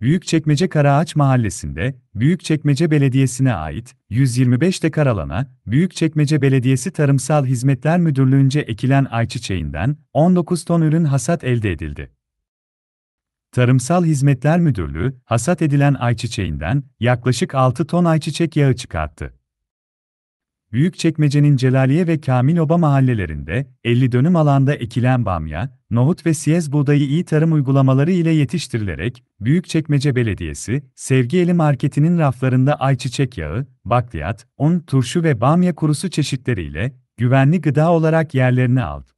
Büyükçekmece Karaağaç Mahallesi'nde, Büyükçekmece Belediyesi'ne ait, 125 dekar alana, Büyükçekmece Belediyesi Tarımsal Hizmetler Müdürlüğü'nce ekilen ayçiçeğinden 19 ton ürün hasat elde edildi. Tarımsal Hizmetler Müdürlüğü, hasat edilen ayçiçeğinden yaklaşık 6 ton ayçiçek yağı çıkarttı. Büyükçekmece'nin Celaliye ve Kamiloba mahallelerinde 50 dönüm alanda ekilen bamya, nohut ve siyez buğdayı iyi tarım uygulamaları ile yetiştirilerek Büyükçekmece Belediyesi, Sevgi Sevgieli Marketi'nin raflarında ayçiçek yağı, bakliyat, un, turşu ve bamya kurusu çeşitleriyle güvenli gıda olarak yerlerini aldı.